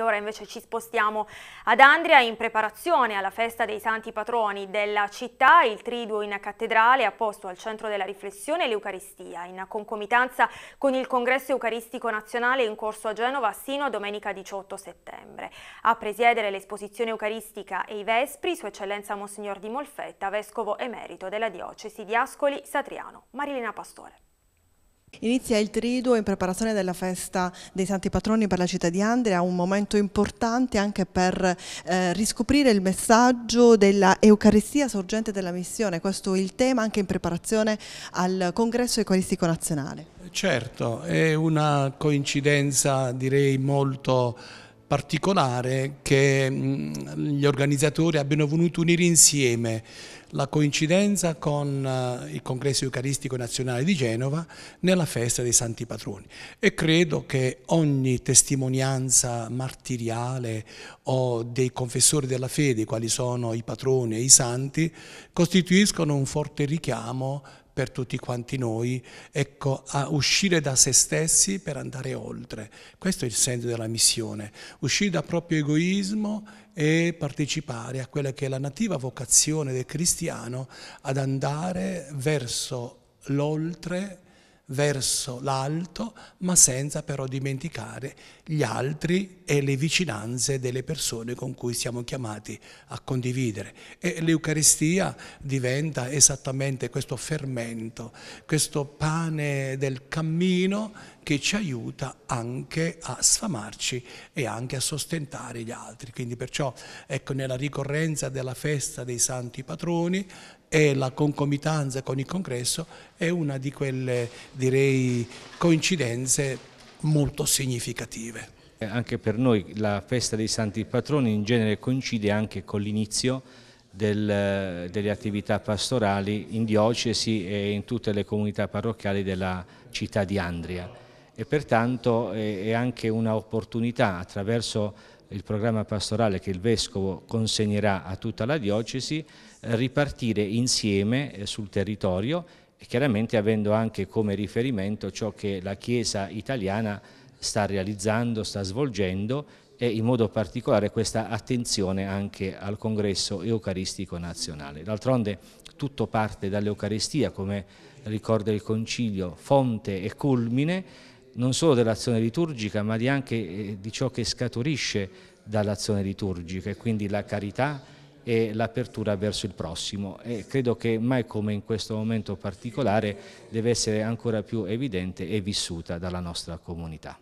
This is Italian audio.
ora invece ci spostiamo ad Andria in preparazione alla festa dei santi patroni della città. Il triduo in cattedrale ha posto al centro della riflessione l'Eucaristia, in concomitanza con il congresso eucaristico nazionale in corso a Genova sino a domenica 18 settembre. A presiedere l'esposizione eucaristica e i vespri, Sua Eccellenza Monsignor Di Molfetta, vescovo emerito della diocesi di Ascoli Satriano. Marilena Pastore. Inizia il Triduo in preparazione della festa dei Santi Patroni per la città di Andria, un momento importante anche per eh, riscoprire il messaggio della sorgente della missione, questo è il tema anche in preparazione al Congresso Eucaristico Nazionale. Certo, è una coincidenza direi molto particolare che mm, gli organizzatori abbiano voluto unire insieme la coincidenza con eh, il congresso eucaristico nazionale di Genova nella festa dei santi patroni e credo che ogni testimonianza martiriale o dei confessori della fede, quali sono i patroni e i santi, costituiscono un forte richiamo per tutti quanti noi, ecco, a uscire da se stessi per andare oltre. Questo è il senso della missione, uscire dal proprio egoismo e partecipare a quella che è la nativa vocazione del cristiano ad andare verso l'oltre verso l'alto, ma senza però dimenticare gli altri e le vicinanze delle persone con cui siamo chiamati a condividere. E l'Eucaristia diventa esattamente questo fermento, questo pane del cammino che ci aiuta anche a sfamarci e anche a sostentare gli altri. Quindi perciò ecco, nella ricorrenza della festa dei santi patroni e la concomitanza con il congresso è una di quelle direi coincidenze molto significative. Anche per noi la festa dei Santi Patroni in genere coincide anche con l'inizio del, delle attività pastorali in diocesi e in tutte le comunità parrocchiali della città di Andria e pertanto è, è anche un'opportunità attraverso il programma pastorale che il Vescovo consegnerà a tutta la diocesi, ripartire insieme eh, sul territorio e chiaramente avendo anche come riferimento ciò che la Chiesa italiana sta realizzando, sta svolgendo e in modo particolare questa attenzione anche al congresso eucaristico nazionale. D'altronde tutto parte dall'Eucaristia, come ricorda il Concilio, fonte e culmine non solo dell'azione liturgica ma anche eh, di ciò che scaturisce dall'azione liturgica e quindi la carità, e l'apertura verso il prossimo e credo che mai come in questo momento particolare deve essere ancora più evidente e vissuta dalla nostra comunità.